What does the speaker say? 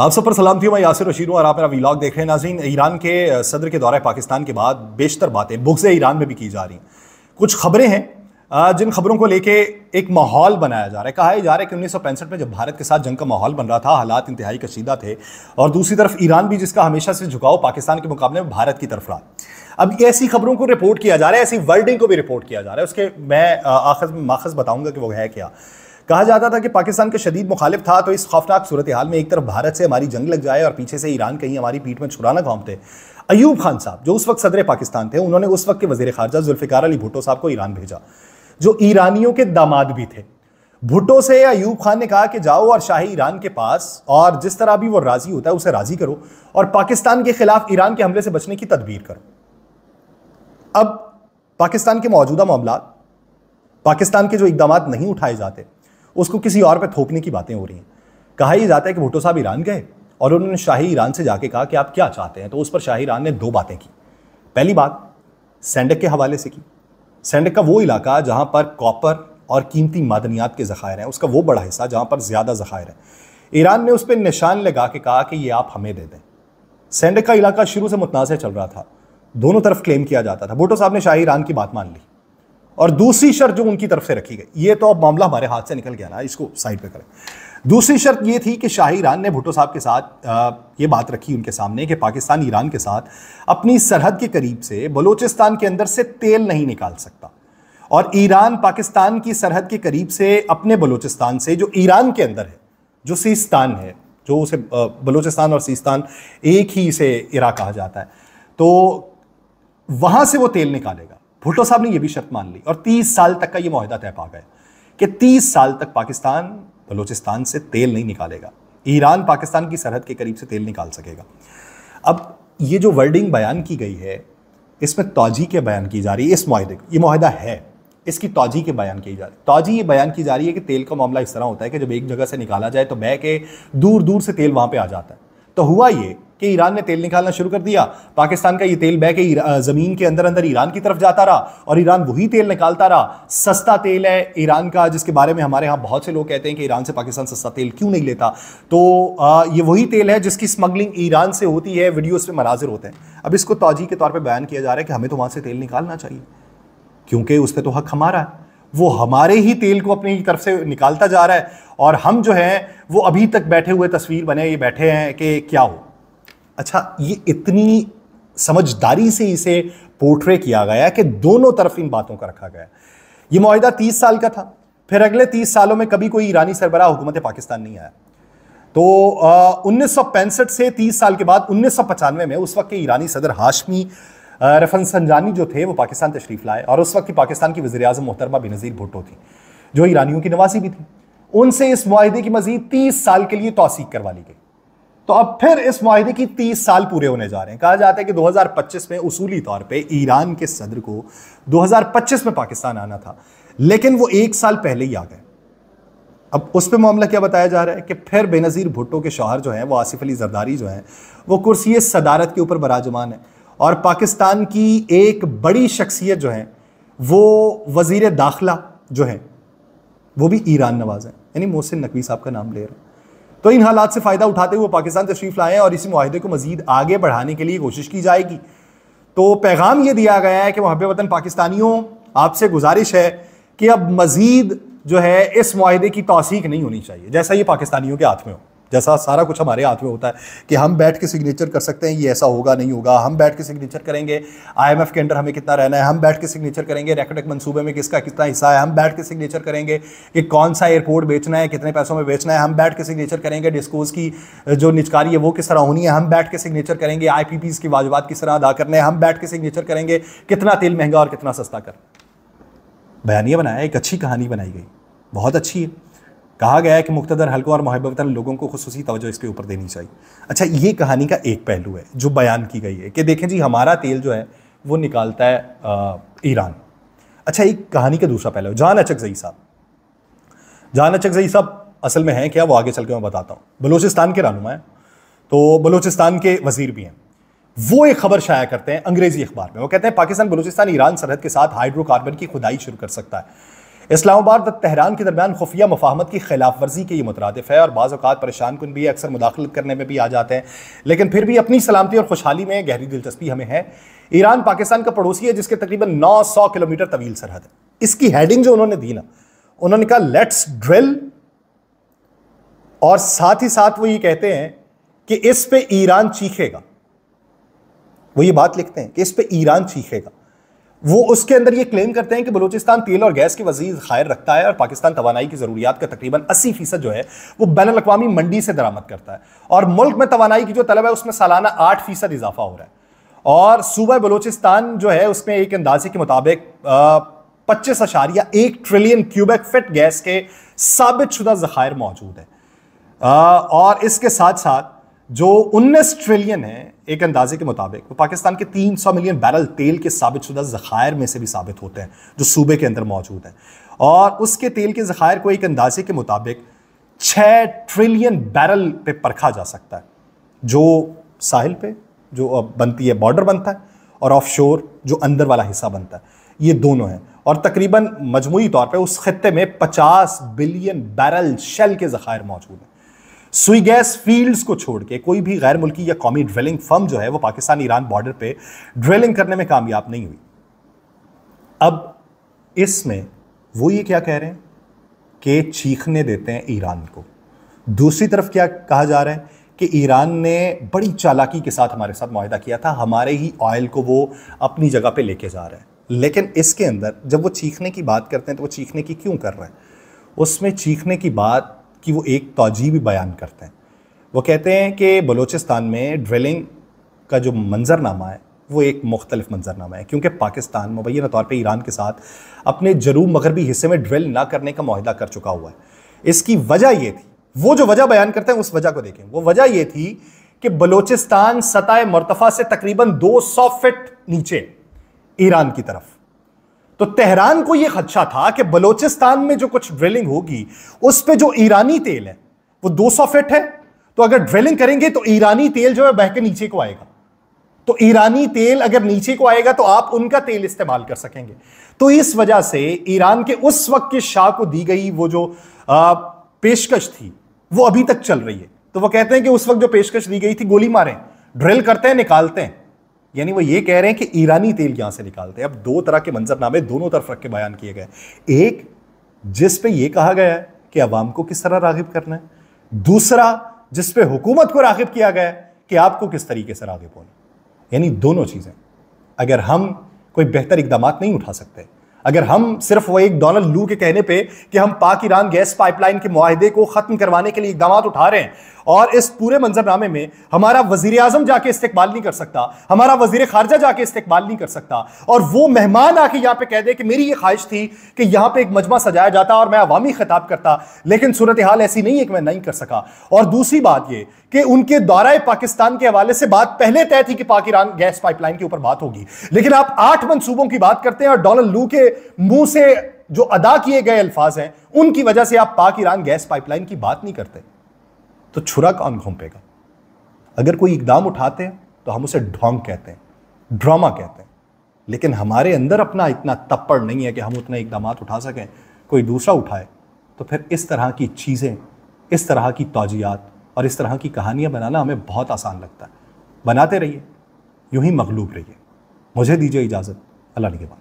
आप सब पर सलाम थी मैं यासिर रशीद हूँ और आप मेरा व्लॉग देख रहे हैं नाजीन ईरान के सदर के दौरे पाकिस्तान के बाद बेशतर बातें बुग्स ईरान में भी की जा रही हैं कुछ खबरें हैं जिन खबरों को लेके एक माहौल बनाया जा रहा है कहा जा रहा है कि उन्नीस में जब भारत के साथ जंग का माहौल बन रहा था हालात इंतहाई कशीदा थे और दूसरी तरफ ईरान भी जिसका हमेशा से झुकाव पाकिस्तान के मुकाबले में भारत की तरफ रहा अब ऐसी खबरों को रिपोर्ट किया जा रहा है ऐसी वर्डिंग को भी रिपोर्ट किया जा रहा है उसके मैं आखज माखज बताऊँगा कि वो है क्या कहा जाता था कि पाकिस्तान का शदीद मुखालिफ था तो इस खौफनाक सूरत हाल में एक तरफ भारत से हमारी जंग लग जाए और पीछे से ईरान कहीं हमारी पीठ में छुड़ाना घूमते अयूब खान साहब जो उस वक्त सदर पाकिस्तान थे उन्होंने उस वक्त के वजीर खारजा जुल्फ़िकार अली भुटो साहब को ईरान भेजा जो ईरानियों के दामाद भी थे भुटो से अयूब खान ने कहा कि जाओ और शाह ईरान के पास और जिस तरह भी वो राज़ी होता है उसे राज़ी करो और पाकिस्तान के खिलाफ ईरान के हमले से बचने की तदबीर करो अब पाकिस्तान के मौजूदा मामला पाकिस्तान के जो इकदाम नहीं उठाए जाते उसको किसी और पर थोपने की बातें हो रही हैं कहा ही जाता है कि भुट्टो साहब ईरान गए और उन्होंने शाही ईरान से जाके कहा कि आप क्या चाहते हैं तो उस पर शाही ईरान ने दो बातें की पहली बात सेंडक के हवाले से की सेंडक का वो इलाका जहाँ पर कॉपर और कीमती मादनियात के ज़खायर हैं उसका वो बड़ा हिस्सा जहाँ पर ज़्यादा ज़खायर है ईरान ने उस पर निशान लगा के कहा कि ये आप हमें दे दें सेंडक का इलाका शुरू से मुतनाज़ चल रहा था दोनों तरफ क्लेम किया जाता था भुटो साहब ने शाही ईरान की बात मान ली और दूसरी शर्त जो उनकी तरफ से रखी गई ये तो अब मामला हमारे हाथ से निकल गया ना इसको साइड पे करें दूसरी शर्त ये थी कि शाह ईरान ने भुटो साहब के साथ ये बात रखी उनके सामने कि पाकिस्तान ईरान के साथ अपनी सरहद के करीब से बलूचिस्तान के अंदर से तेल नहीं निकाल सकता और ईरान पाकिस्तान की सरहद के करीब से अपने बलूचिस्तान से जो ईरान के अंदर है जो सीस्तान है जो उसे बलूचिस्तान और सीस्तान एक ही से इराक कहा जाता है तो वहाँ से वो तेल निकालेगा भुट्टो साहब ने यह भी शर्त मान ली और तीस साल तक का यह माहिदा तय पा गए कि तीस साल तक पाकिस्तान बलोचिस्तान से तेल नहीं निकालेगा ईरान पाकिस्तान की सरहद के करीब से तेल निकाल सकेगा अब ये जो वर्डिंग बयान की गई है इसमें तोजी के बयान की जा रही है इस माहे ये माहिदा है इसकी तोजी के बयान की जा रही है तोजी ये बयान की जा रही है कि तेल का मामला इस तरह होता है कि जब एक जगह से निकाला जाए तो बह के दूर दूर से तेल वहाँ पर आ जाता है तो हुआ ये कि ईरान ने तेल निकालना शुरू कर दिया पाकिस्तान का ये तेल बह के ज़मीन के अंदर अंदर ईरान की तरफ जाता रहा और ईरान वही तेल निकालता रहा सस्ता तेल है ईरान का जिसके बारे में हमारे यहाँ बहुत से लोग कहते हैं कि ईरान से पाकिस्तान सस्ता तेल क्यों नहीं लेता तो ये वही तेल है जिसकी स्मगलिंग ईरान से होती है वीडियोज़ पे मनाजिर होते हैं अब इसको तोजी के तौर पर बयान किया जा रहा है कि हमें तो वहाँ से तेल निकालना चाहिए क्योंकि उस पर तो हक हमारा है वो हमारे ही तेल को अपनी तरफ से निकालता जा रहा है और हम जो हैं वो अभी तक बैठे हुए तस्वीर बने ये बैठे हैं कि क्या हो अच्छा ये इतनी समझदारी से इसे पोर्ट्रे किया गया कि दोनों तरफ इन बातों का रखा गया ये माहिदा तीस साल का था फिर अगले तीस सालों में कभी कोई ईरानी सरबरा हुकूमत पाकिस्तान नहीं आया तो उन्नीस से तीस साल के बाद उन्नीस में उस वक्त के ईरानी सदर हाशमी रफन संजानी जो थे वो पाकिस्तान तशरीफ लाए और उस वक्त की पाकिस्तान की वजी अजम मोहतरमा बेनज़ीर भुट्टो थी जो ईरानियों की नवासी भी थी उनसे इस माहे की मजीद तीस साल के लिए तोसीक करवा ली गई तो अब फिर इस माहे की तीस साल पूरे होने जा रहे हैं कहा जाता है कि 2025 में उसूली तौर पे ईरान के सदर को 2025 में पाकिस्तान आना था लेकिन वो एक साल पहले ही आ गए अब उस पर मामला क्या बताया जा रहा है कि फिर बेनज़ीर भुट्टो के शोहर जो हैं वो आसिफ अली जरदारी जो हैं वो कुर्सी सदारत के ऊपर बराजमान है और पाकिस्तान की एक बड़ी शख्सियत जो है वो वजीर दाखिला जो है वो भी ईरान नवाज है यानी मोहसिन नकवी साहब का नाम ले रहा हूँ तो इन हालात से फ़ायदा उठाते हुए पाकिस्तान तशरीफ़ लाए हैं और इसी माहे को मज़ीद आगे बढ़ाने के लिए कोशिश की जाएगी तो पैगाम ये दिया गया है कि महब वतन पाकिस्तानियों आपसे गुजारिश है कि अब मज़ीद जो है इस माहे की तोसीक नहीं होनी चाहिए जैसा ये पाकिस्तानियों के हाथ में हो जैसा सारा कुछ हमारे हाथ में होता है कि हम बैठ के सिग्नेचर कर सकते हैं ये ऐसा होगा नहीं होगा हम बैठ के सिग्नेचर करेंगे आईएमएफ के अंडर हमें कितना रहना है हम बैठ के सिग्नेचर करेंगे रेकडेक मनसूबे में किसका कितना हिस्सा है हम बैठ के सिग्नेचर करेंगे कि कौन सा एयरपोर्ट बेचना है कितने पैसों में बेचना है हम बैठ के सिग्नेचर करेंगे डिस्कोज की जो निचकारी है वो किस तरह होनी है हम बैठ के सिग्नेचर करेंगे आई की वाजबात किस तरह अदा करने हैं हम बैठ के सिग्नेचर करेंगे कितना तेल महंगा और कितना सस्ता कर बयानिया बनाया एक अच्छी कहानी बनाई गई बहुत अच्छी है कहा गया है कि मुख्तर हल्कों और मोहब्बत वतन लोगों को खसूसी तवज्जो इसके ऊपर देनी चाहिए अच्छा ये कहानी का एक पहलू है जो बयान की गई है कि देखें जी हमारा तेल जो है वो निकालता है ईरान अच्छा एक कहानी का दूसरा पहलू जान अचक जई साहब जान अचक जई साहब असल में हैं क्या वो आगे चल के मैं बताता हूँ बलोचिस्तान के रानुमा हैं तो बलोचिस्तान के वजीर भी हैं वो एक खबर शाया करते हैं अंग्रेजी अखबार में वो कहते हैं पाकिस्तान बलोचिस्तान ईरान सरहद के साथ हाइड्रोकार्बन की खुदाई शुरू कर सकता है इस्लामाबाद व तहरान के दरमियान खुफिया मफाहमत की खिलाफ वर्जी के ये मुतरदफ़ है और बाज़ अवत परेशान कन भी अक्सर मुदाखलत करने में भी आ जाते हैं लेकिन फिर भी अपनी सलामती और खुशहाली में गहरी दिलचस्पी हमें है ईरान पाकिस्तान का पड़ोसी है जिसके तकरीबन नौ सौ किलोमीटर तवील सरहद है इसकी हेडिंग जो उन्होंने दी ना उन्होंने कहा लेट्स ड्रिल और साथ ही साथ वो ये कहते हैं कि इस पर ईरान चीखेगा वो ये बात लिखते हैं कि इस पर ईरान चीखेगा वो उसके अंदर ये क्लेम करते हैं कि बलूचिस्तान तेल और गैस के वजीर खायर रखता है और पाकिस्तान तोानाई की ज़रूरियात का तकरीबन अस्सी फीसद जो है वो बैन अवी मंडी से दरामद करता है और मुल्क में तोानाई की जो तलब है उसमें सालाना आठ फीसद इजाफा हो रहा है और सूबह बलूचिस्तान जो है उसमें एक अंदाजे के मुताबिक पच्चीस अशारिया एक ट्रिलियन क्यूबिक फिट गैस के साबित शुदा जखायर मौजूद है आ, और इसके साथ साथ जो उन्नीस ट्रिलियन है एक अंदाजे के मुताबिक वो पाकिस्तान के 300 मिलियन बैरल तेल के साबित शुदा ज़खायर में से भी साबित होते हैं जो सूबे के अंदर मौजूद हैं और उसके तेल के ज़खायर को एक अंदाजे के मुताबिक 6 ट्रिलियन बैरल पे परखा जा सकता है जो साहिल पे जो बनती है बॉर्डर बनता है और शोर जो अंदर वाला हिस्सा बनता है ये दोनों हैं और तकरीबन मजमू तौर पर उस खत्े में पचास बिलियन बैरल शेल के ज़खायर मौजूद हैं सुई गैस फील्ड्स को छोड़ के कोई भी गैर मुल्की या कौमी ड्रिलिंग फर्म जो है वो पाकिस्तान ईरान बॉर्डर पे ड्रिलिंग करने में कामयाब नहीं हुई अब इसमें वो ये क्या कह रहे हैं कि चीखने देते हैं ईरान को दूसरी तरफ क्या कहा जा रहा है कि ईरान ने बड़ी चालाकी के साथ हमारे साथ माहिदा किया था हमारे ही ऑयल को वो अपनी जगह पे लेके जा रहे हैं लेकिन इसके अंदर जब वो चीखने की बात करते हैं तो वो चीखने की क्यों कर रहे हैं उसमें चीखने की बात कि वो एक तोजी भी बयान करते हैं वो कहते हैं कि बलूचिस्तान में ड्रिलिंग का जो मंजरनामा है वो एक मुख्तलिफ मंजरनामा है क्योंकि पाकिस्तान मुबैन तौर पर ईरान के साथ अपने जरूब मगरबी हिस्से में ड्रिल ना करने का माहदा कर चुका हुआ है इसकी वजह यह थी वो जो वजह बयान करते हैं उस वजह को देखें वो वजह यह थी कि बलोचिस्तान सतह मरतफ़ा से तकरीबन 200 फिट नीचे ईरान की तरफ तो तेहरान को यह खदशा था कि बलोचिस्तान में जो कुछ ड्रिलिंग होगी उस पर जो ईरानी तेल है वह दो सौ फिट है तो अगर ड्रिलिंग करेंगे तो ईरानी तेल जो है बह के नीचे को आएगा तो ईरानी तेल अगर नीचे को आएगा तो आप उनका तेल इस्तेमाल कर सकेंगे तो इस वजह से ईरान के उस वक्त के शाह को दी गई वो जो पेशकश थी वो अभी तक चल रही है तो वो कहते हैं कि उस वक्त जो पेशकश दी गई थी गोली मारें ड्रिल करते हैं निकालते हैं यानी वो ये कह रहे हैं कि ईरानी तेल यहां से निकालते हैं अब दो तरह के मंजरनामे दोनों तरफ रख के बयान किए गए एक जिस पे ये कहा गया है कि आवाम को किस तरह रागिब करना है दूसरा जिस पे हुकूमत को रागिब किया गया है कि आपको किस तरीके से रागिब होना यानी दोनों चीज़ें अगर हम कोई बेहतर इकदाम नहीं उठा सकते अगर हम सिर्फ वह एक डोनाल्ड लू के कहने पे कि हम पाक ईरान गैस पाइपलाइन के माहदे को ख़त्म करवाने के लिए इकदाम उठा रहे हैं और इस पूरे मंजरनामे में हमारा वजीर आजम जाके इस्तेकबाल नहीं कर सकता हमारा वजीर खारजा जाके इस्तेकबाल नहीं कर सकता और वो मेहमान आके यहाँ पे कह दे कि मेरी ये ख्वाहिश थी कि यहाँ पे एक मजमा सजाया जाता और मैं अवामी खिताब करता लेकिन सूरत हाल ऐसी नहीं है कि मैं नहीं कर सका और दूसरी बात ये कि उनके दौरा पाकिस्तान के हवाले से बात पहले तय थी कि पाकिरान गैस पाइपलाइन के ऊपर बात होगी लेकिन आप आठ मनसूबों की बात करते हैं और डोनल्ड लू के मुंह से जो अदा किए गए अल्फाज हैं उनकी वजह से आप पाक ईरान गैस पाइपलाइन की बात नहीं करते तो छुरा कौन घोंपेगा अगर कोई इकदाम उठाते हैं तो हम उसे ढोंग कहते हैं ड्रामा कहते हैं लेकिन हमारे अंदर अपना इतना तप्पड़ नहीं है कि हम उतने इकदाम उठा सकें कोई दूसरा उठाए तो फिर इस तरह की चीज़ें इस तरह की तोजियात और इस तरह की कहानियाँ बनाना हमें बहुत आसान लगता है बनाते रहिए यूं ही मखलूब रहिए मुझे दीजिए इजाज़त अल्लाह के बाद